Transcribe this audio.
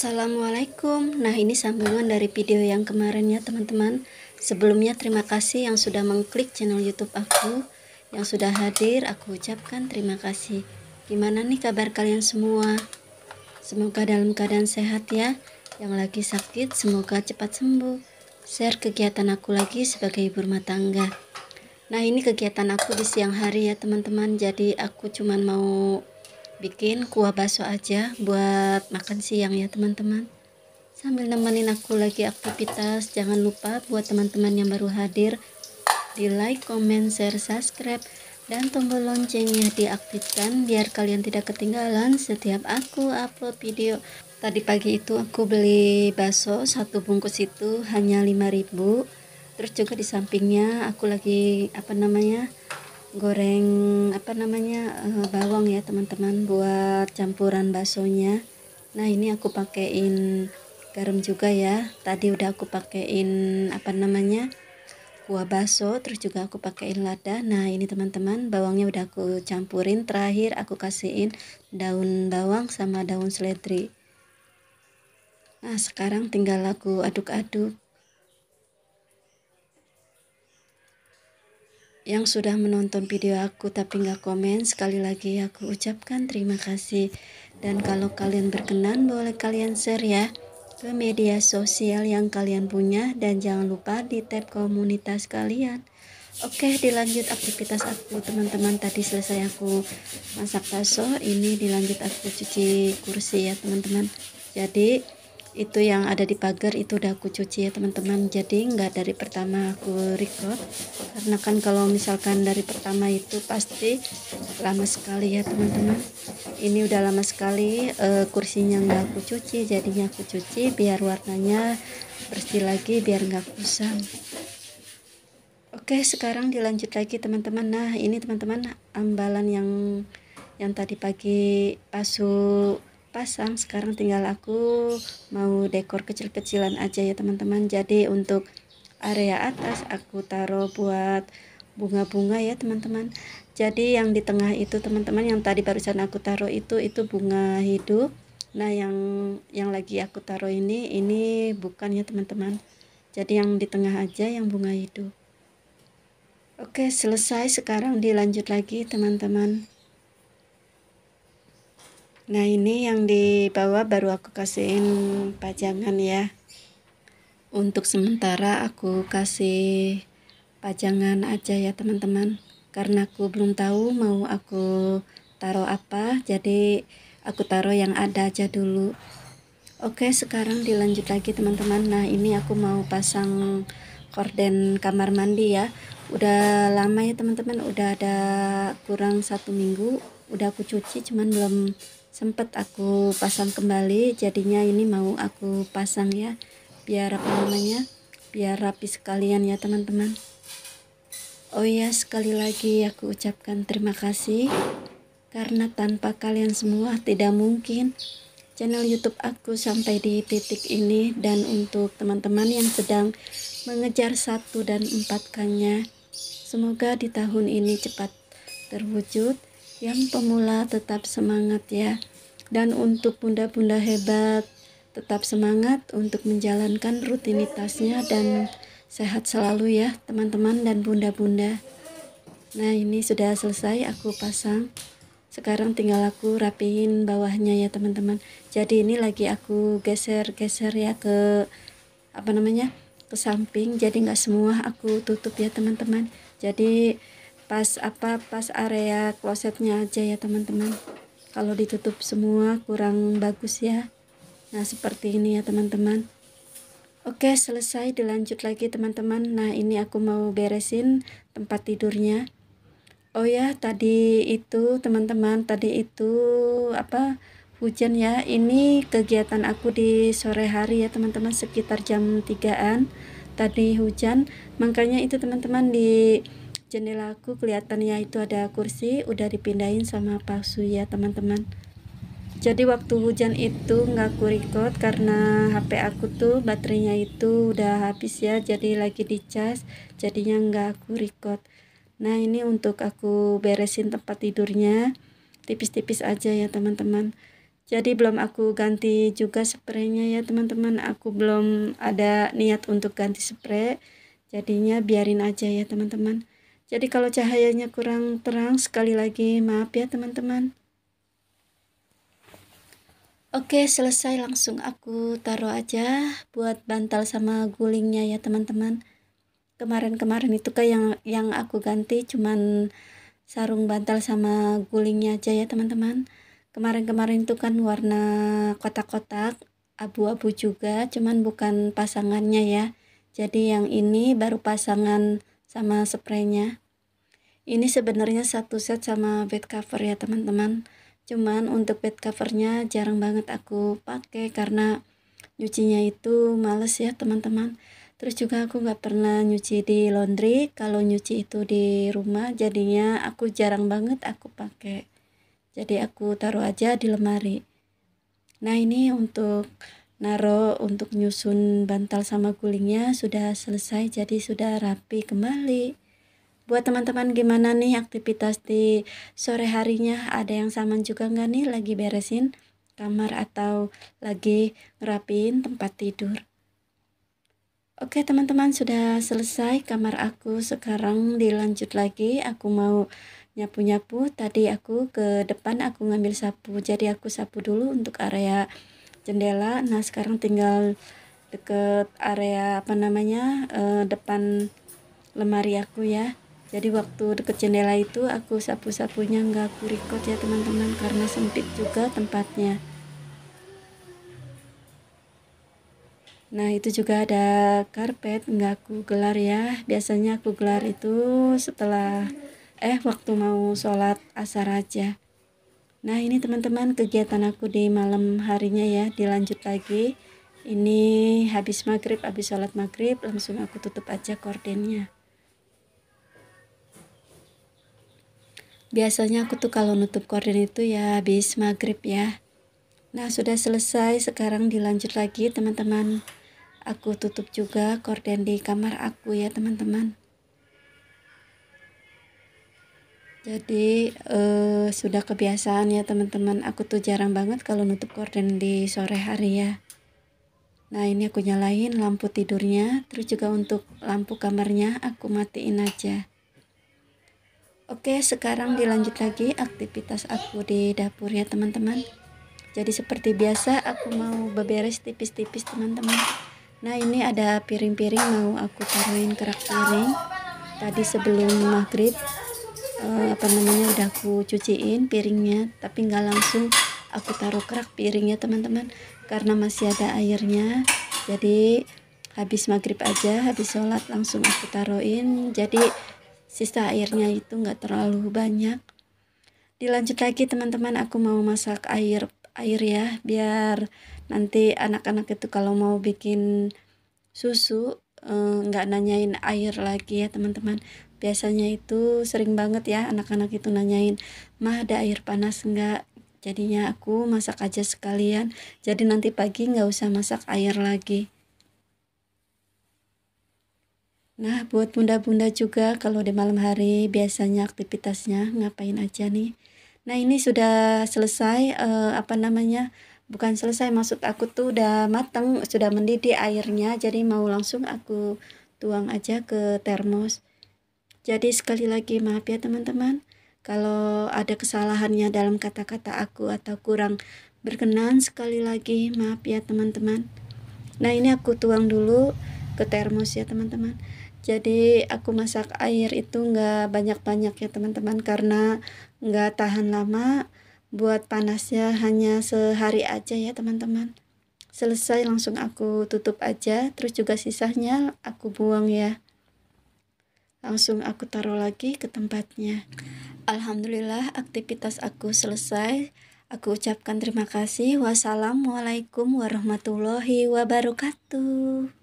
Assalamualaikum. Nah, ini sambungan dari video yang kemarin ya, teman-teman. Sebelumnya terima kasih yang sudah mengklik channel YouTube aku, yang sudah hadir aku ucapkan terima kasih. Gimana nih kabar kalian semua? Semoga dalam keadaan sehat ya. Yang lagi sakit semoga cepat sembuh. Share kegiatan aku lagi sebagai ibu rumah tangga. Nah, ini kegiatan aku di siang hari ya, teman-teman. Jadi aku cuman mau bikin kuah bakso aja buat makan siang ya teman-teman sambil nemenin aku lagi aktivitas jangan lupa buat teman-teman yang baru hadir di like, comment, share, subscribe dan tombol loncengnya diaktifkan biar kalian tidak ketinggalan setiap aku upload video tadi pagi itu aku beli bakso satu bungkus itu hanya 5000 terus juga di sampingnya aku lagi apa namanya goreng apa namanya eh, bawang ya teman-teman buat campuran baksonya nah ini aku pakaiin garam juga ya tadi udah aku pakaiin apa namanya kuah bakso terus juga aku pakaiin lada nah ini teman-teman bawangnya udah aku campurin terakhir aku kasihin daun bawang sama daun seledri nah sekarang tinggal aku aduk-aduk Yang sudah menonton video aku tapi nggak komen, sekali lagi aku ucapkan terima kasih. Dan kalau kalian berkenan, boleh kalian share ya ke media sosial yang kalian punya dan jangan lupa di tab komunitas kalian. Oke, dilanjut aktivitas aku teman-teman. Tadi selesai aku masak bakso, ini dilanjut aku cuci kursi ya teman-teman. Jadi itu yang ada di pagar itu udah aku cuci ya teman-teman jadi nggak dari pertama aku record karena kan kalau misalkan dari pertama itu pasti lama sekali ya teman-teman ini udah lama sekali e, kursinya nggak aku cuci jadinya aku cuci biar warnanya bersih lagi biar nggak kusam oke sekarang dilanjut lagi teman-teman nah ini teman-teman ambalan yang yang tadi pagi pasu pasang sekarang tinggal aku mau dekor kecil-kecilan aja ya teman-teman jadi untuk area atas aku taruh buat bunga-bunga ya teman-teman jadi yang di tengah itu teman-teman yang tadi barusan aku taruh itu itu bunga hidup nah yang yang lagi aku taruh ini ini bukan ya teman-teman jadi yang di tengah aja yang bunga hidup oke selesai sekarang dilanjut lagi teman-teman Nah ini yang di bawah baru aku kasihin pajangan ya Untuk sementara aku kasih pajangan aja ya teman-teman Karena aku belum tahu mau aku taruh apa Jadi aku taruh yang ada aja dulu Oke sekarang dilanjut lagi teman-teman Nah ini aku mau pasang korden kamar mandi ya Udah lama ya teman-teman Udah ada kurang satu minggu Udah aku cuci cuman belum sempat aku pasang kembali jadinya ini mau aku pasang ya biar apa namanya biar rapi sekalian ya teman-teman oh ya sekali lagi aku ucapkan terima kasih karena tanpa kalian semua tidak mungkin channel youtube aku sampai di titik ini dan untuk teman-teman yang sedang mengejar satu dan empat kanya semoga di tahun ini cepat terwujud yang pemula tetap semangat ya dan untuk bunda-bunda hebat tetap semangat untuk menjalankan rutinitasnya dan sehat selalu ya teman-teman dan bunda-bunda nah ini sudah selesai aku pasang sekarang tinggal aku rapihin bawahnya ya teman-teman jadi ini lagi aku geser-geser ya ke apa namanya ke samping jadi nggak semua aku tutup ya teman-teman jadi pas apa pas area klosetnya aja ya teman-teman kalau ditutup semua kurang bagus ya nah seperti ini ya teman-teman oke selesai dilanjut lagi teman-teman nah ini aku mau beresin tempat tidurnya oh ya tadi itu teman-teman tadi itu apa hujan ya ini kegiatan aku di sore hari ya teman-teman sekitar jam 3an tadi hujan makanya itu teman-teman di jendelaku kelihatannya itu ada kursi udah dipindahin sama palsu ya teman-teman jadi waktu hujan itu nggak aku record karena HP aku tuh baterainya itu udah habis ya jadi lagi di charge jadinya nggak aku record nah ini untuk aku beresin tempat tidurnya tipis-tipis aja ya teman-teman jadi belum aku ganti juga spraynya ya teman-teman aku belum ada niat untuk ganti spray jadinya biarin aja ya teman-teman jadi kalau cahayanya kurang terang, sekali lagi maaf ya teman-teman. Oke, selesai langsung aku taruh aja buat bantal sama gulingnya ya teman-teman. Kemarin-kemarin itu kan yang yang aku ganti cuman sarung bantal sama gulingnya aja ya teman-teman. Kemarin-kemarin itu kan warna kotak-kotak, abu-abu juga, cuman bukan pasangannya ya. Jadi yang ini baru pasangan sama spraynya ini sebenarnya satu set sama bed cover ya teman-teman cuman untuk bed covernya jarang banget aku pakai karena nyucinya itu males ya teman-teman terus juga aku gak pernah nyuci di laundry kalau nyuci itu di rumah jadinya aku jarang banget aku pakai jadi aku taruh aja di lemari nah ini untuk naro untuk nyusun bantal sama gulingnya sudah selesai jadi sudah rapi kembali buat teman-teman gimana nih aktivitas di sore harinya ada yang sama juga nggak nih lagi beresin kamar atau lagi ngerapin tempat tidur Oke teman-teman sudah selesai kamar aku sekarang dilanjut lagi aku mau nyapu-nyapu tadi aku ke depan aku ngambil sapu jadi aku sapu dulu untuk area jendela nah sekarang tinggal deket area apa namanya eh, depan lemari aku ya jadi waktu deket jendela itu aku sapu-sapunya nggak aku record ya teman-teman karena sempit juga tempatnya nah itu juga ada karpet nggak aku gelar ya biasanya aku gelar itu setelah eh waktu mau sholat asar aja Nah ini teman-teman kegiatan aku di malam harinya ya dilanjut lagi ini habis maghrib habis sholat maghrib langsung aku tutup aja kordennya biasanya aku tuh kalau nutup korden itu ya habis maghrib ya nah sudah selesai sekarang dilanjut lagi teman-teman aku tutup juga korden di kamar aku ya teman-teman Jadi uh, sudah kebiasaan ya teman-teman. Aku tuh jarang banget kalau nutup korden di sore hari ya. Nah ini aku nyalain lampu tidurnya. Terus juga untuk lampu kamarnya aku matiin aja. Oke sekarang dilanjut lagi aktivitas aku di dapur ya teman-teman. Jadi seperti biasa aku mau beberes tipis-tipis teman-teman. Nah ini ada piring-piring mau aku taruhin kerak piring. Tadi sebelum maghrib uh, apa namanya udah aku cuciin piringnya tapi nggak langsung aku taruh kerak piringnya teman-teman karena masih ada airnya jadi habis maghrib aja habis sholat langsung aku taruhin jadi sisa airnya itu nggak terlalu banyak dilanjut lagi teman-teman aku mau masak air air ya biar nanti anak-anak itu kalau mau bikin susu eh, nggak eh, nanyain air lagi ya teman-teman biasanya itu sering banget ya anak-anak itu nanyain mah ada air panas enggak jadinya aku masak aja sekalian jadi nanti pagi nggak usah masak air lagi nah buat bunda-bunda juga kalau di malam hari biasanya aktivitasnya ngapain aja nih nah ini sudah selesai eh, apa namanya bukan selesai maksud aku tuh udah mateng sudah mendidih airnya jadi mau langsung aku tuang aja ke termos jadi sekali lagi maaf ya teman-teman kalau ada kesalahannya dalam kata-kata aku atau kurang berkenan sekali lagi maaf ya teman-teman. Nah ini aku tuang dulu ke termos ya teman-teman. Jadi aku masak air itu nggak banyak-banyak ya teman-teman karena nggak tahan lama buat panasnya hanya sehari aja ya teman-teman. Selesai langsung aku tutup aja terus juga sisanya aku buang ya. Langsung aku taruh lagi ke tempatnya. Alhamdulillah aktivitas aku selesai. Aku ucapkan terima kasih. Wassalamualaikum warahmatullahi wabarakatuh.